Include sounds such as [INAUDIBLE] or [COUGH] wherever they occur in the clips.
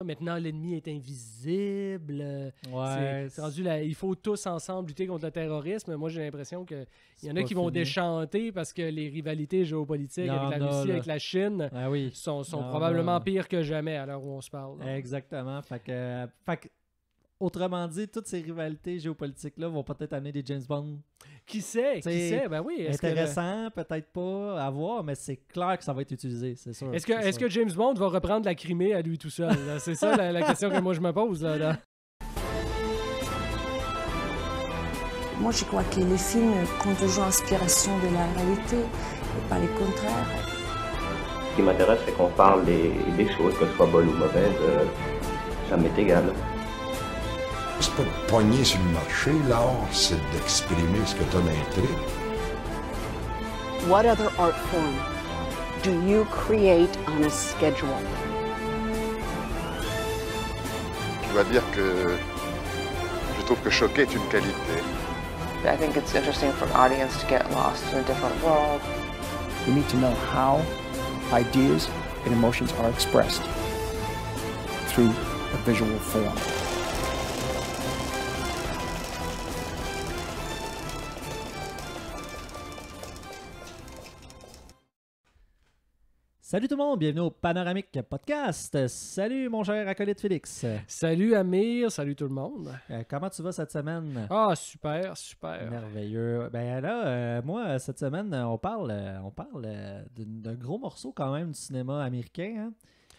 Ah, maintenant, l'ennemi est invisible. Euh, il faut tous ensemble lutter contre le terrorisme. Moi, j'ai l'impression qu'il y en a qui vont déchanter parce que les rivalités géopolitiques avec la Russie, avec la Chine, ah sont, probablement pires que jamais à l'heure où on se parle. Exactement. fait que Autrement dit, toutes ces rivalités géopolitiques-là vont peut-être amener des James Bond. Qui sait? qui sait? Ben oui. Intéressant, peut-être pas, à voir, mais c'est clair que ça va être utilisé, c'est sûr. Est-ce que, James Bond va reprendre la Crimée à lui tout seul? c'est ça la, question que moi je me pose. Là, Moi, je crois que les films comptent toujours inspiration de la réalité et pas les contraires. Ce qui m'intéresse, c'est qu'on parle des, choses, que ce soit bonnes ou mauvaises, euh, ça m'est égal. C'est pas de pogner sur le marché. L'art, c'est d'exprimer ce que tu as What other art form do you create on a schedule? Je dois dire que je trouve que choquer est une qualité. I think it's interesting for an audience to get lost in a different world. We need to know how ideas and emotions are expressed through a visual form. Salut tout le monde, bienvenue au Panoramique Podcast. Salut mon cher acolyte Félix. Salut Amir, salut tout le monde. Euh, comment tu vas cette semaine? Ah, super, super. Merveilleux. Ben là, euh, moi, cette semaine, on parle, euh, on parle d'un gros morceau quand même du cinéma américain. Hein?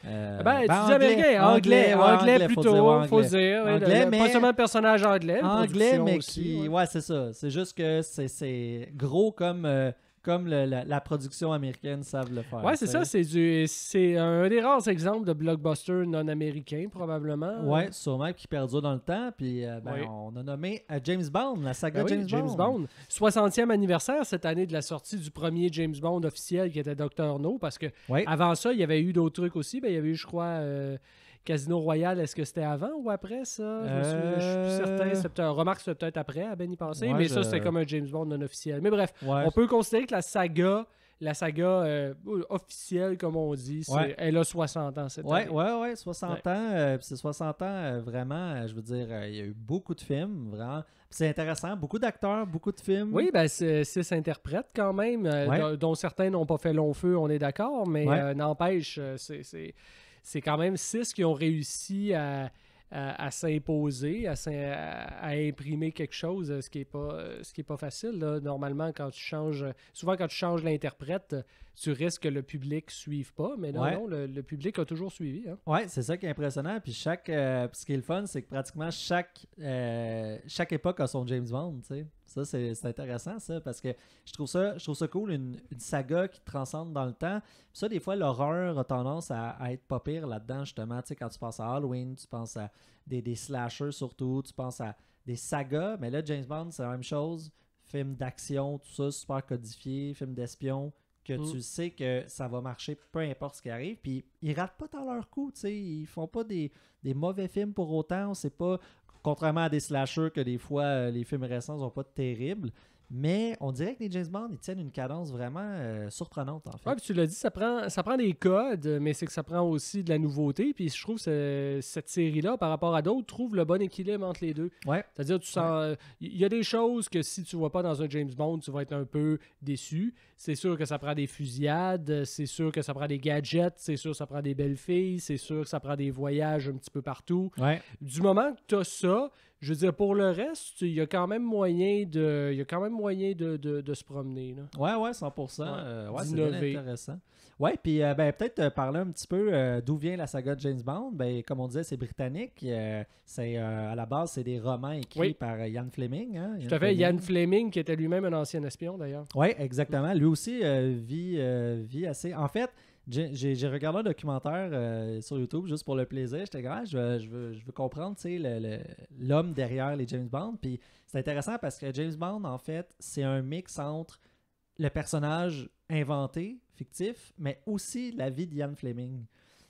Ben, ben, tu dis américain, hein? anglais, anglais, plutôt, faut dire. pas seulement personnage anglais. Anglais, mais qui. ouais, c'est ça. C'est juste que c'est gros comme comme la, production américaine savent le faire. Ouais, c'est ça. C'est un, des rares exemples de blockbuster non américain probablement. Ouais, sûrement qui perdure dans le temps. Puis euh, ben, on a nommé euh, James Bond, la saga ben James, Bond. 60e anniversaire cette année de la sortie du premier James Bond officiel qui était Dr. No, parce que avant ça il y avait eu d'autres trucs aussi. Ben, il y avait eu, je crois. Euh, Casino Royal, est-ce que c'était avant ou après ça? Je, suis, je, certain. Euh. remarque, c'est peut-être après, à Benny penser mais ça, c'était comme un James Bond non officiel. Mais bref, on peut considérer que la saga la saga euh, officielle, comme on dit, elle a 60 ans cette ouais, année. Oui, oui, 60 ans. Euh, c'est 60 ans, vraiment, je veux dire, il y a eu beaucoup de films, vraiment. c'est intéressant, beaucoup d'acteurs, beaucoup de films. Oui, ben, c'est six quand même, dont certains n'ont pas fait long feu, on est d'accord, mais n'empêche, c'est... c'est c'est quand même six qui ont réussi à, s'imposer, à, imprimer quelque chose, euh, ce qui n'est pas, euh, pas facile. Normalement, quand tu changes, souvent quand tu changes l'interprète, tu risques que le public ne suive pas, mais non, non le, public a toujours suivi. Hein. Oui, c'est ça qui est impressionnant. Puis chaque, euh, ce qui est le fun, c'est que pratiquement chaque, chaque époque a son James Bond, tu sais. Ça, c'est intéressant, ça, parce que je trouve ça, je trouve ça cool, une, saga qui transcende dans le temps. ça, des fois, l'horreur a tendance à, être pas pire là-dedans, justement. Tu sais, quand tu penses à Halloween, tu penses à des, des slashers surtout, tu penses à des sagas. Mais là, James Bond, c'est la même chose. Film d'action, tout ça, super codifié, film d'espion, que mm. tu sais que ça va marcher peu importe ce qui arrive. Puis ils ratent pas dans leur coup, tu sais. Ils font pas des, des, mauvais films pour autant. On sait pas, Contrairement à des slashers que des fois, euh, les films récents n'ont pas de terribles. Mais on dirait que les James Bond, ils tiennent une cadence vraiment euh, surprenante, en fait. Oui, tu l'as dit, ça prend, ça prend des codes, mais c'est que ça prend aussi de la nouveauté. Puis je trouve que cette série-là, par rapport à d'autres, trouve le bon équilibre entre les deux. Ouais. C'est-à-dire, tu sens. Euh, il y a des choses que si tu vois pas dans un James Bond, tu vas être un peu déçu. C'est sûr que ça prend des fusillades, c'est sûr que ça prend des gadgets, c'est sûr que ça prend des belles filles, c'est sûr que ça prend des voyages un petit peu partout. Ouais. Du moment que tu as ça, je veux dire, pour le reste, il y a quand même moyen de, quand même moyen de, se promener. Oui, Ouais, 100%. Euh, ouais, c'est intéressant. Ouais, puis euh, ben, peut-être euh, parler un petit peu d'où vient la saga de James Bond. Ben, comme on disait, c'est britannique. c'est à la base, c'est des romans écrits par Ian Fleming. Hein? Tout à fait. Ian Fleming, qui était lui-même un ancien espion d'ailleurs. Ouais, exactement. Lui aussi vit, vit assez. En fait, j'ai regardé un documentaire euh, sur YouTube juste pour le plaisir. J'étais grave, ah, je, veux, je, veux, comprendre l'homme derrière les James Bond. Puis c'est intéressant parce que James Bond, en fait, c'est un mix entre le personnage inventé, fictif, mais aussi la vie d'Ian Fleming.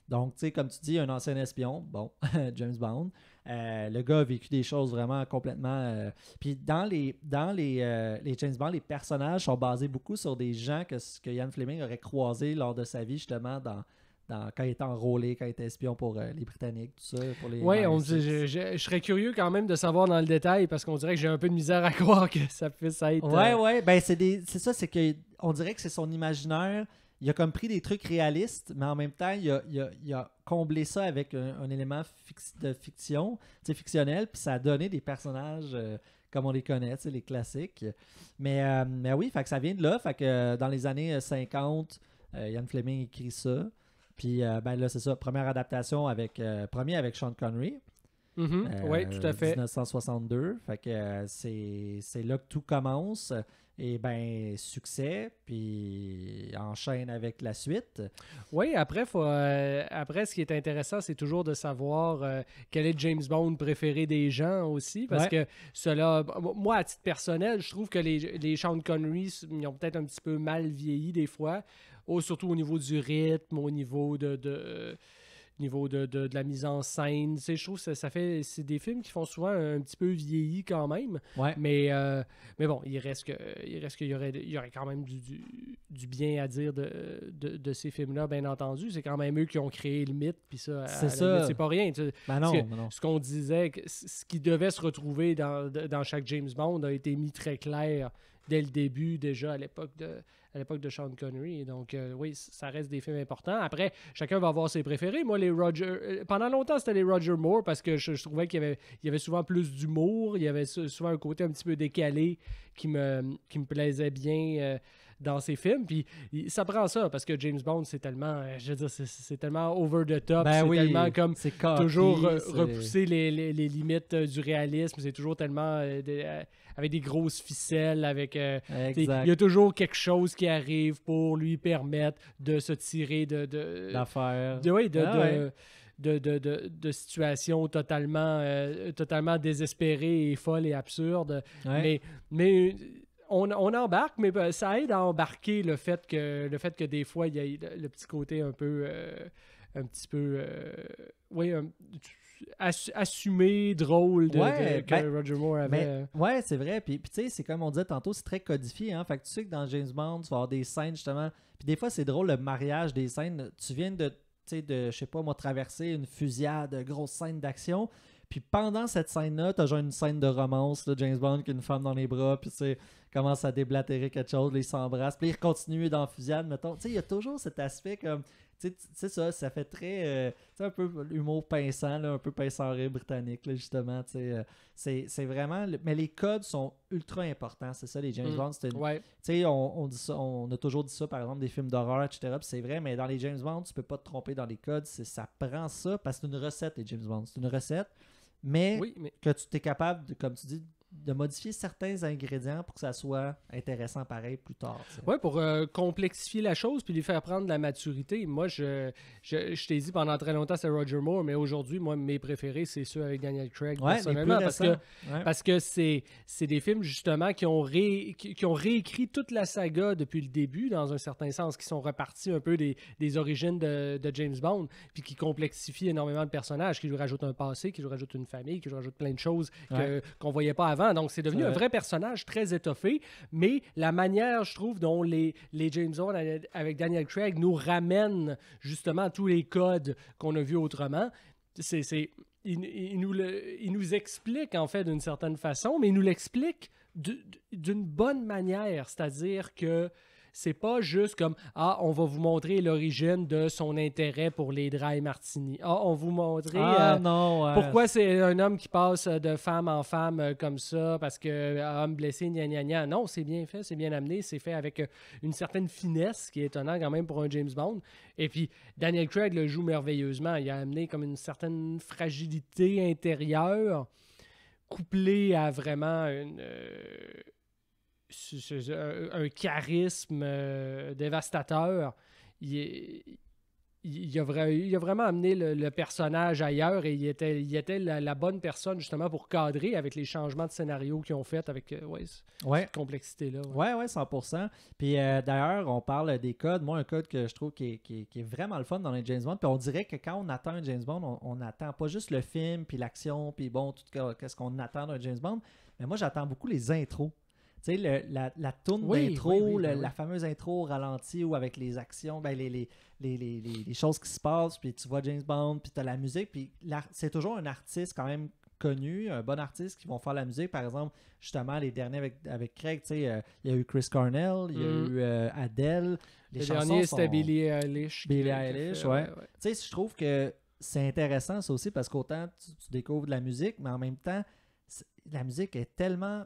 Donc, tu sais, comme tu dis, un ancien espion, bon, [LAUGHS] James Bond, euh, le gars a vécu des choses vraiment complètement. Euh, puis dans les dans les, euh, les, James Bond, les personnages sont basés beaucoup sur des gens que, que Fleming aurait croisés lors de sa vie, justement, dans, dans, quand il était enrôlé, quand il était espion pour les Britanniques, tout ça. oui, je, serais curieux quand même de savoir dans le détail parce qu'on dirait que j'ai un peu de misère à [LAUGHS] croire que ça puisse être. Oui, oui. Ben c'est ça, c'est que on dirait que c'est son imaginaire il a comme pris des trucs réalistes, mais en même temps, il a, comblé ça avec un, élément de fiction, fictionnel, puis ça a donné des personnages euh, comme on les connaît, les classiques. Mais, euh, mais oui, fait que ça vient de là. Fait que euh, dans les années 50, Yann Fleming écrit ça. Puis ben là, c'est ça, première adaptation avec premier avec Sean Connery. Mm-hmm. Euh, oui, tout à fait. 1962. Fait que euh, c'est là que tout commence. Et ben succès, puis enchaîne avec la suite. Oui, après, faut, euh, après ce qui est intéressant, c'est toujours de savoir quel est James Bond préféré des gens aussi, parce que cela, moi, à titre personnel, je trouve que les, les Sean Connery, ont peut-être un petit peu mal vieilli des fois, surtout au niveau du rythme, au niveau de niveau de, de, de, la mise en scène. Tu sais, je trouve que ça, ça fait. C'est des films qui font souvent un petit peu vieilli quand même. Ouais. Mais, euh, mais bon, il reste que il reste qu'il y aurait, il y aurait quand même du, du, bien à dire de, de, de ces films-là, bien entendu. C'est quand même eux qui ont créé le mythe, puis ça, c'est ça. c'est pas rien. Ben ben ce qu'on disait, ce qui devait se retrouver dans, dans chaque James Bond a été mis très clair dès le début, déjà à l'époque de, à l'époque de Sean Connery. Donc, euh, oui, ça reste des films importants. Après, chacun va avoir ses préférés. Moi, les Roger. Euh, pendant longtemps, c'était les Roger Moore parce que je, trouvais qu'il y avait, il y avait souvent plus d'humour. Il y avait souvent un côté un petit peu décalé qui me, qui me plaisait bien. Euh, dans ses films. Puis ça prend ça parce que James Bond, c'est tellement, euh, je veux dire, c'est tellement over the top. Ben c'est tellement comme toujours repousser les, les, limites euh, du réalisme. C'est toujours tellement euh, avec des grosses ficelles. avec Il y a toujours quelque chose qui arrive pour lui permettre de se tirer de. D'affaires. De, oui, de. Ah situations totalement, totalement désespérées et folles et absurdes. Mais, mais on, embarque, mais ben, ça aide à embarquer le fait que, le fait que des fois, il y a le, petit côté un peu. Euh, un petit peu. Euh, oui, assumé, drôle de, que ben, Roger Moore avait. Oui, ouais, c'est vrai. Puis, puis tu sais, c'est comme on disait tantôt, c'est très codifié. Hein? Fait que tu sais que dans James Bond, tu vas avoir des scènes justement. Puis des fois, c'est drôle le mariage des scènes. Tu viens de. Tu sais, de, je sais pas, moi, traverser une fusillade, grosse scène d'action. Puis pendant cette scène-là, t'as genre une scène de romance, là, James Bond qui a une femme dans les bras, puis tu commence à déblatérer quelque chose, là, ils s'embrassent, puis ils continuent dans fusillade, mettons. Tu sais, il y a toujours cet aspect comme. Tu sais, ça, ça fait très. Euh, un peu l'humour pincant là, un peu rire britannique, là, justement. Tu sais, euh, c'est, c'est vraiment. Mais les codes sont ultra importants, c'est ça, les James mm. Bond. Tu sais, on, dit on a toujours dit ça, par exemple, des films d'horreur, etc. Puis c'est vrai, mais dans les James Bond, tu peux pas te tromper dans les codes. C'est, ça prend ça parce que c'est une recette, les James Bond. C'est une recette mais, que tu t'es capable, de, comme tu dis, de modifier certains ingrédients pour que ça soit intéressant pareil plus tard. Oui, pour euh, complexifier la chose puis lui faire prendre de la maturité. Moi, je, je, t'ai dit pendant très longtemps, c'est Roger Moore, mais aujourd'hui, moi, mes préférés, c'est ceux avec Daniel Craig, Oui, parce que, parce que c'est, c'est des films, justement, qui ont, ré, qui, ont réécrit toute la saga depuis le début, dans un certain sens, qui sont repartis un peu des, des origines de, James Bond, puis qui complexifient énormément le personnage, qui lui rajoute un passé, qui lui rajoute une famille, qui lui rajoute plein de choses que, ne qu'on voyait pas avant donc, c'est devenu un vrai personnage très étoffé, mais la manière, je trouve, dont les, les James Bond avec Daniel Craig nous ramène justement tous les codes qu'on a vus autrement, c'est, il, nous il nous explique en fait d'une certaine façon, mais il nous l'explique d'une bonne manière, c'est-à-dire que c'est pas juste comme ah, on va vous montrer l'origine de son intérêt pour les dry martini. Ah, on vous montrer ah, euh, non, pourquoi c'est un homme qui passe de femme en femme euh, comme ça parce que euh, homme blessé gna Non, c'est bien fait, c'est bien amené, c'est fait avec une certaine finesse qui est étonnant quand même pour un James Bond. Et puis Daniel Craig le joue merveilleusement, il a amené comme une certaine fragilité intérieure couplée à vraiment une un, charisme euh, dévastateur. Il, a vraiment amené le, personnage ailleurs et il était, la, bonne personne justement pour cadrer avec les changements de scénario qu'ils ont fait avec euh, ouais, cette complexité-là. Oui, ouais, 100%. Puis euh, d'ailleurs, on parle des codes. Moi, un code que je trouve qui est, vraiment le fun dans les James Bond. Puis on dirait que quand on attend un James Bond, on, n'attend pas juste le film, puis l'action, puis bon, tout qu'est-ce qu'on attend d'un James Bond. Mais moi, j'attends beaucoup les intros. Tu sais, la, la tourne d'intro, ben la fameuse intro ralentie ou avec les actions, ben les, les, choses qui se passent, puis tu vois James Bond, puis tu as la musique, puis c'est toujours un artiste quand même connu, un bon artiste qui vont faire la musique. Par exemple, justement, les derniers avec, Craig, tu sais, euh, il y a eu Chris Cornell, il y a mm. eu euh, Adele. Les le c'était sont... Billie Eilish. Tu sais, je trouve que c'est intéressant ça aussi parce qu'autant tu découvres de la musique, mais en même temps, la musique est tellement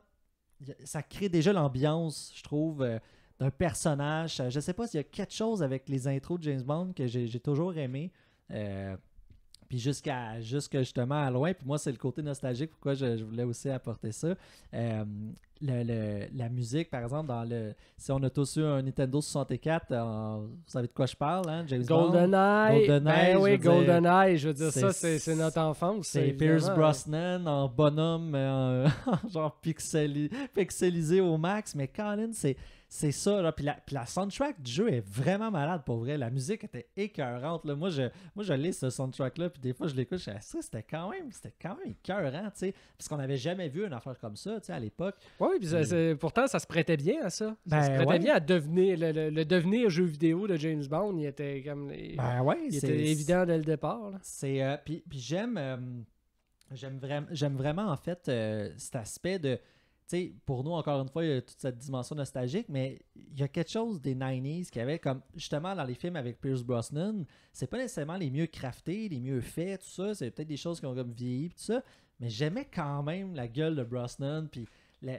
ça crée déjà l'ambiance, je trouve, euh, d'un personnage. Je sais pas s'il y a quelque chose avec les intros de James Bond que j'ai toujours aimé. Euh, puis jusqu'à jusque justement à loin, puis moi c'est le côté nostalgique pourquoi je, voulais aussi apporter ça. Euh, la musique, par exemple, dans le si on a tous eu un Nintendo 64, euh, vous savez de quoi je parle, hein, James GoldenEye, ben oui, GoldenEye, je veux dire ça, c'est notre enfance. C'est Pierce Brosnan en bonhomme, [LAUGHS] genre pixelisé au max, mais Colin, c'est c'est ça, là. Puis la, puis la, soundtrack du jeu est vraiment malade pour vrai. La musique était écœurante, là. Moi, je, moi, je lis ce soundtrack-là, puis des fois, je l'écoute, je ah, c'était quand même, c'était quand même écœurant, tu sais. Parce qu'on n'avait jamais vu une affaire comme ça, tu sais, à l'époque. Oui, puis pourtant, ça se prêtait bien à ça. ça ben se prêtait bien à devenir, le, devenir jeu vidéo de James Bond, il était comme. Ben ouais, évident dès le départ, C'est. Euh, puis, j'aime. Euh, j'aime, vraiment, j'aime vraiment, en fait, euh, cet aspect de pour nous, encore une fois, il y a toute cette dimension nostalgique, mais il y a quelque chose des 90s qui avait comme, justement, dans les films avec Pierce Brosnan, c'est pas nécessairement les mieux craftés, les mieux faits, tout ça, c'est peut-être des choses qui ont comme vieilli, tout ça, mais j'aimais quand même la gueule de Brosnan, puis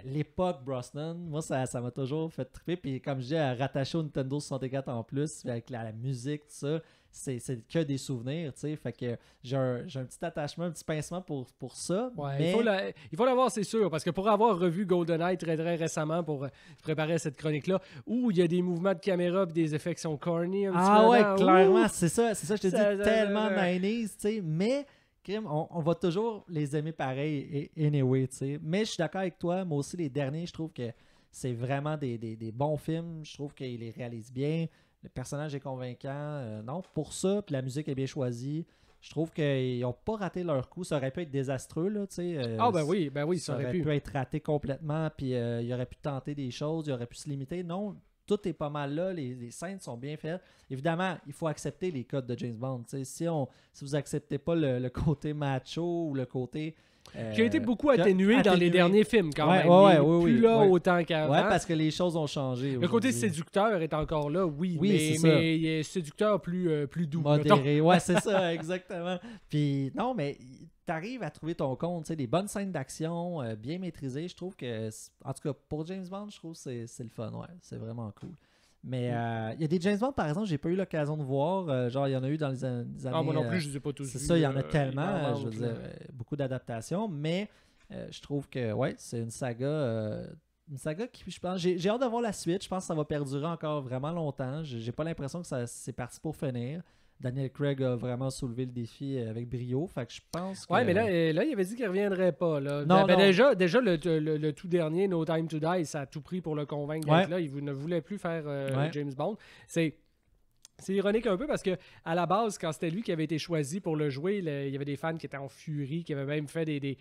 l'époque Brosnan, moi, ça, m'a toujours fait triper, puis comme je dis, rattaché au Nintendo 64 en plus, avec la musique, tout ça, c'est que des souvenirs, tu sais. Fait que j'ai un, petit attachement, un petit pincement pour, ça. Il faut l'avoir, c'est sûr, parce que pour avoir revu GoldenEye très très récemment pour euh, préparer cette chronique-là, où il y a des mouvements de caméra et des effets qui sont corny un Ah ouais, clairement, c'est ça, c'est ça, je te dis, tellement 90 tu sais. Mais. On, on, va toujours les aimer pareil, anyway, tu sais. Mais je suis d'accord avec toi, moi aussi, les derniers, je trouve que c'est vraiment des, des, bons films. Je trouve qu'ils les réalisent bien le personnage est convaincant. Euh, non, pour ça, puis la musique est bien choisie. Je trouve qu'ils n'ont pas raté leur coup. Ça aurait pu être désastreux, là, tu sais. Euh, ah, ben oui, ben oui, ça, aurait, pu. être raté complètement, puis il euh, il aurait pu tenter des choses, il aurait pu se limiter. Non, tout est pas mal là, les, scènes sont bien faites. Évidemment, il faut accepter les codes de James Bond. sais Si, si vous acceptez pas le côté macho ou le côté qui a été euh, beaucoup atténué, dans les derniers films quand même. Ouais, ouais, plus là autant qu'avant. Ouais, parce que les choses ont changé. Le côté séducteur est encore là, oui, mais, séducteur plus, euh, plus doux. Modéré, ouais, [LAUGHS] c'est ça, exactement. Puis non, mais t'arrives à trouver ton compte, des bonnes scènes d'action, euh, bien maîtrisées. Je trouve que, en tout cas, pour James Bond, je trouve que c'est le fun, ouais, c'est vraiment cool. Mais mm. euh, il y a des James Bond, par exemple, j'ai pas eu l'occasion de voir. Euh, genre, il y en a eu dans les, années. Ah, moi non plus, euh, je les ai pas tous C'est ça, il y en a tellement. je veux dire, beaucoup d'adaptations. Mais je trouve que, ouais, c'est une saga. une saga qui, je pense, j'ai hâte d'avoir la suite. Je pense que ça va perdurer encore vraiment longtemps. J'ai pas l'impression que c'est parti pour finir. Daniel Craig a vraiment soulevé le défi euh, avec brio. Fait je pense que... Ouais, mais là, euh, là il avait dit qu'il ne reviendrait pas. Non, mais ben, ben, Déjà, déjà le, tout dernier, No Time to Die, ça a tout pris pour le convaincre. Là, il ne voulait plus faire euh, James Bond. C'est c'est ironique un peu parce que à la base, quand c'était lui qui avait été choisi pour le jouer, il y avait des fans qui étaient en furie, qui avaient même fait des,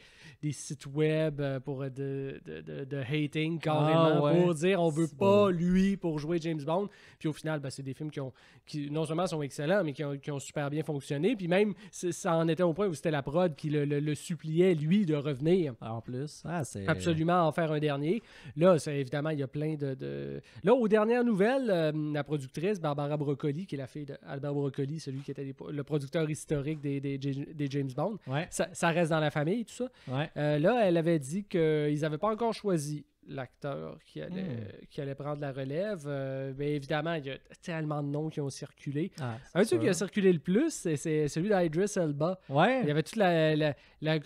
sites web euh, pour euh, de, de, de, hating carrément ah, pour dire on veut pas lui pour jouer James Bond. Puis au final, ben, c'est des films qui ont qui non seulement sont excellents, mais qui ont, super bien fonctionné. Puis même ça en était au point où c'était la prod qui le, suppliait lui de revenir. Ah, en plus, ah, absolument en faire un dernier. Là, évidemment, il y a plein de, Là, aux dernières nouvelles, euh, la productrice Barbara Broccoli qui est la fille d'Albert Broccoli, celui qui était le producteur historique des, des, James Bond. Ça, reste dans la famille, tout ça. Euh, là, elle avait dit qu'ils n'avaient pas encore choisi l'acteur qui, allait, hmm. qui allait prendre la relève. Euh, mais évidemment, il y a tellement de noms qui ont circulé. Ah, un truc qui a circulé le plus, c'est celui d'Idris Elba. Il y avait toute la, la,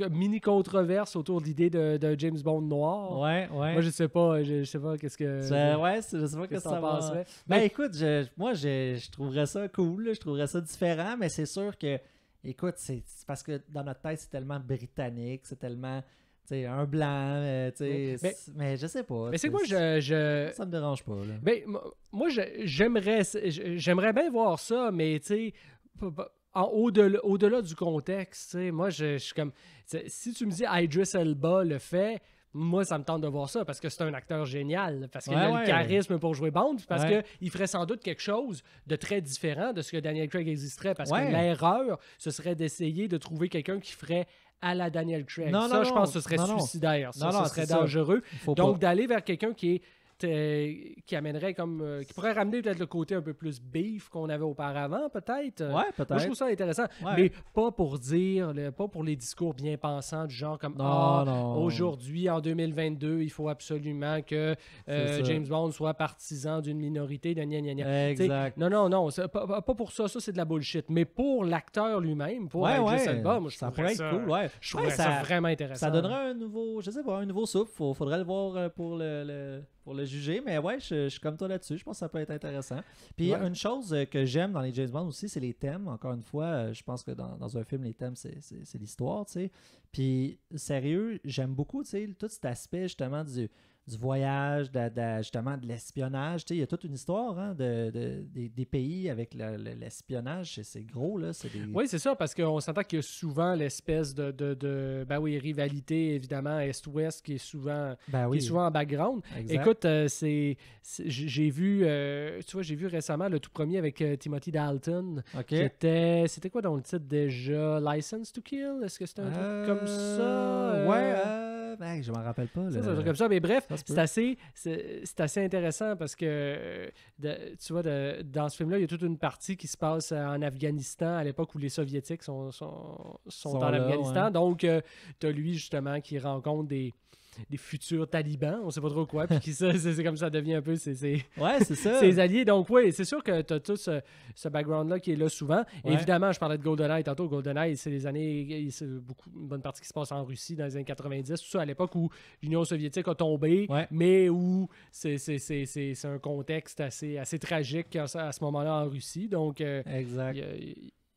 mini-controverse autour de l'idée de, James Bond noir. Ouais, Moi, je sais pas. Je, ne sais pas ce que... Je, ouais, je sais pas ce que ça passerait. Ben, mais... écoute, moi, je, je trouverais ça cool. Je trouverais ça différent, mais c'est sûr que... Écoute, c'est parce que dans notre tête, c'est tellement britannique, c'est tellement un blanc, euh, mais, je sais pas. Mais c'est quoi, je, Ça me dérange pas, ben, Mais, moi, j'aimerais j'aimerais bien voir ça, mais au-delà au du contexte, moi, je, suis comme. Si tu me dis Idris Elba le fait, moi, ça me tente de voir ça parce que c'est un acteur génial, parce qu'il a le charisme pour jouer Bond, parce qu'il ferait sans doute quelque chose de très différent de ce que Daniel Craig existerait, parce que l'erreur, ce serait d'essayer de trouver quelqu'un qui ferait à la Daniel Craig. ça, je pense que ce serait suicidaire. Ça, ce serait dangereux. Donc, d'aller vers quelqu'un qui est euh, qui amènerait comme. Euh, qui pourrait ramener peut-être le côté un peu plus beef qu'on avait auparavant, peut-être. Ouais, peut-être. Moi, je trouve ça intéressant. Mais pas pour dire, pas pour les discours bien pensants du genre comme ah, aujourd'hui, en 2022, il faut absolument que euh, James Bond soit partisan d'une minorité de gna gna gna. Exact. non, non, non. Pas, pas, pour ça, ça c'est de la bullshit. Mais pour l'acteur lui-même, pour ouais, ouais. moi, je ça pourrait être cool, ouais. Je trouve ça, vraiment intéressant. Ça donnerait un nouveau, je sais pas, un nouveau souffle. Faudrait le voir pour le pour le juger. Mais ouais, je, suis comme toi là-dessus. Je pense que ça peut être intéressant. Puis une chose euh, que j'aime dans les James Bond aussi, c'est les thèmes. Encore une fois, euh, je pense que dans, dans un film, les thèmes, c'est l'histoire, tu sais. Puis sérieux, j'aime beaucoup, tu sais, tout cet aspect justement du du voyage, justement de l'espionnage. Tu sais, il y a toute une histoire hein, de, des, pays avec l'espionnage. c'est gros, là. Oui, c'est ça, parce qu'on s'entend qu'il y a souvent l'espèce de, de, ben oui, rivalité, évidemment, Est-Ouest qui est souvent ben qui en background. Écoute, euh, c'est j'ai vu, euh, j'ai vu récemment le tout premier avec euh, Timothy Dalton. qui C'était, c'était quoi dans le titre déjà? License to Kill? Est-ce que c'était un truc comme ça? Ouais. Je je m'en rappelle pas. Là. Ça, comme ça, mais bref, c'est assez, c'est assez intéressant parce que, euh, tu vois, dans ce film-là, il y a toute une partie qui se passe euh, en Afghanistan, à l'époque où les Soviétiques sont, sont, sont, Donc, euh, tu as lui, justement, qui rencontre des des futurs talibans, on sait pas trop quoi, puis ça, [LAUGHS] c'est comme ça devient un peu ses, ses, ouais, ça. [LAUGHS] ses alliés. Donc oui, c'est sûr que tu as tout ce, ce background-là qui est là souvent. Évidemment, je parlais de GoldenEye tantôt. GoldenEye, c'est les années, beaucoup, une bonne partie qui se passe en Russie dans les années 90, tout ça à l'époque où l'Union soviétique a tombé, mais où c'est un contexte assez, assez tragique à, ce moment-là en Russie. Donc, euh, exact.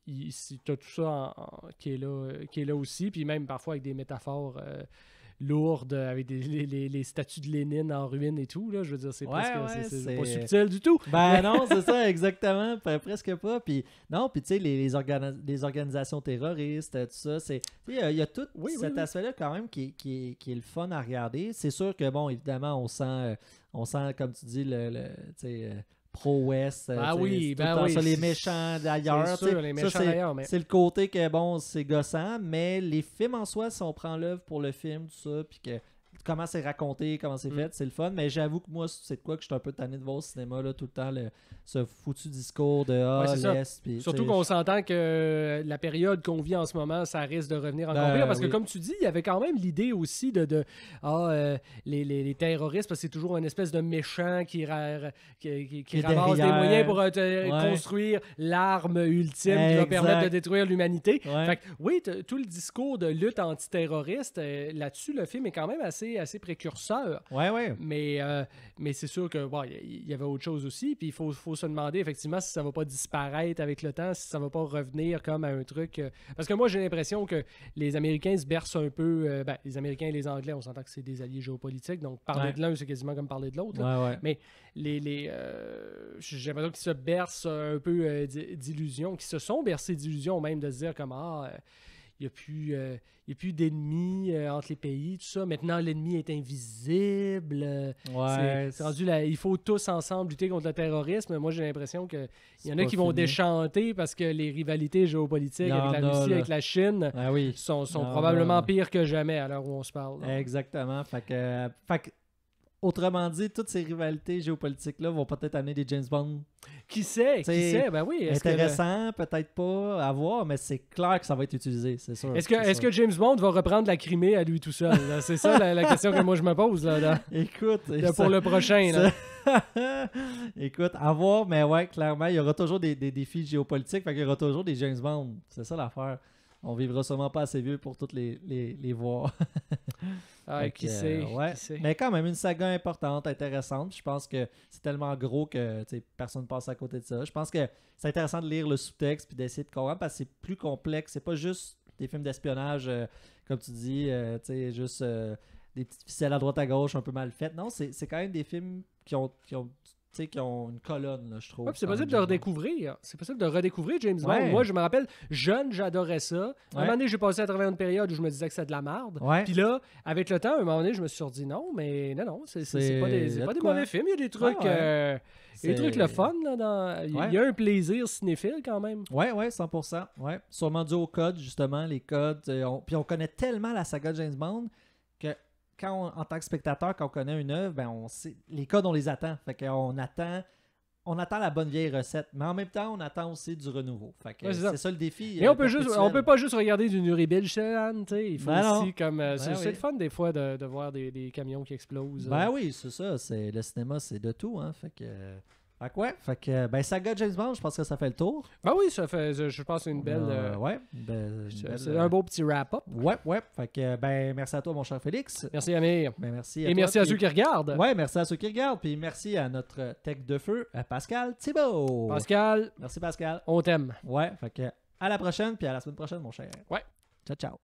tu as tout ça qui, est là, qui est là aussi, puis même parfois avec des métaphores euh, lourdes, avec les, les, statues de Lénine en ruine et tout. Là, je veux dire, c'est presque c'est, pas subtil du tout. Ben non, c'est ça, exactement. Presque pas. Puis non, puis tu sais, les, les, les, organisations terroristes, tout ça, c'est. Il y, a tout cet aspect-là quand même qui, qui, est le fun à regarder. C'est sûr que, bon, évidemment, on sent, euh, on sent comme tu dis, le euh, pro west oui, les méchants d'ailleurs. C'est C'est le côté que, bon, c'est gossant, mais les films en soi, si on prend l'œuvre pour le film, tout ça, puis que comment c'est raconté, comment c'est mm. fait, c'est le fun. Mais j'avoue que moi, c'est de quoi que je suis un peu tanné de voir cinéma, là, tout le temps, le, ce foutu discours de ah, ouais, Surtout qu'on s'entend que la période qu'on vit en ce moment, ça risque de revenir encore ben plus. Parce que, comme tu dis, il y avait quand même l'idée aussi de, de ah, euh, les, les, les, terroristes, parce que c'est toujours une espèce de méchant qui, ra- qui, qui, des moyens pour euh, construire l'arme ultime qui va permettre de détruire l'humanité. oui, tout le discours de lutte antiterroriste, euh, là-dessus, le film est quand même assez, assez précurseur. Ouais, ouais. Mais, mais c'est sûr que, bon, y-, y, avait autre chose aussi. Puis il faut se demander effectivement si ça ne va pas disparaître avec le temps, si ça ne va pas revenir comme un truc. Euh, parce que moi, j'ai l'impression que les Américains se bercent un peu. Euh, ben, les Américains et les Anglais, on s'entend que c'est des alliés géopolitiques, donc parler de l'un, c'est quasiment comme parler de l'autre. Mais les, les euh, j'ai l'impression qu'ils se bercent un peu d'illusions, qu'ils se sont bercés d'illusions même de se dire comme ah il n'y euh, a plus, d'ennemis euh, entre les pays, tout ça. Maintenant, l'ennemi est invisible. c'est rendu il faut tous ensemble lutter contre le terrorisme. Moi, j'ai l'impression qu'il y en a qui vont déchanter parce que les rivalités géopolitiques avec la Russie, avec la Chine, ah sont, sont probablement pires que jamais à l'heure où on se parle. Exactement. Fait que, fait que Autrement dit, toutes ces rivalités géopolitiques-là vont peut-être amener des James Bond. Qui sait? qui sait? Ben oui. Intéressant, peut-être pas, à voir, mais c'est clair que ça va être utilisé, c'est sûr. Est-ce que, James Bond va reprendre la Crimée à lui tout seul? c'est ça la, question que moi je me pose. Là, [LAUGHS] Écoute. pour le prochain. [LAUGHS] Écoute, à voir, mais ouais, clairement, il y aura toujours des, défis géopolitiques, il y aura toujours des James Bond. C'est ça l'affaire. On vivra sûrement pas assez vieux pour toutes les, les, les voir. [LAUGHS] Ah, qui, euh, Mais quand même, une saga importante, intéressante. Je pense que c'est tellement gros que personne ne passe à côté de ça. Je pense que c'est intéressant de lire le sous-texte puis d'essayer de comprendre parce que c'est plus complexe. C'est pas juste des films d'espionnage, euh, comme tu dis, euh, juste des petites ficelles à droite à gauche un peu mal faites. Non, c'est quand même des films qui ont sais, qui ont une colonne, je trouve. c'est possible de redécouvrir. C'est possible de redécouvrir James Bond. Moi, je me rappelle, jeune, j'adorais ça. un moment donné, j'ai passé à travers une période où je me disais que c'est de la merde. Puis là, avec le temps, un moment donné, je me suis dit non, mais non, non, c'est pas des, pas des mauvais films. Il y a des trucs, ah, euh, des trucs le fun. Là, Il y a un plaisir cinéphile quand même. Oui, oui, 100%. Ouais. Sûrement dû au code, justement, les codes. Euh, puis on connaît tellement la saga de James Bond quand en tant que spectateur, quand on connaît une œuvre, ben on sait, les codes, on les attend. Fait qu'on attend on attend la bonne vieille recette, mais en même temps, on attend aussi du renouveau. c'est ça. le défi. Et euh, on peut juste, on peut pas juste regarder du Nuribel t'sais. il faut ben aussi comme euh, ben c'est le fun des fois de, voir des, camions qui explosent. Ben hein. oui, c'est ça. C'est le cinéma, c'est de tout, hein. Fait que. Fait que ouais, fait que, ben, James Bond, je pense que ça fait le tour. Ben oui, ça fait, je, pense, une belle. Euh, euh, ouais, c'est un euh, beau petit wrap-up. Ouais, ouais. Fait que, ben, merci à toi, mon cher Félix. Merci, Amir. Ben, merci Et merci à ceux qui regardent. Ouais, merci à ceux qui regardent. Puis merci à notre tech de feu, Pascal Thibault. Pascal. Merci, Pascal. On t'aime. Ouais, fait que, à la prochaine, puis à la semaine prochaine, mon cher. Ouais. Ciao, ciao.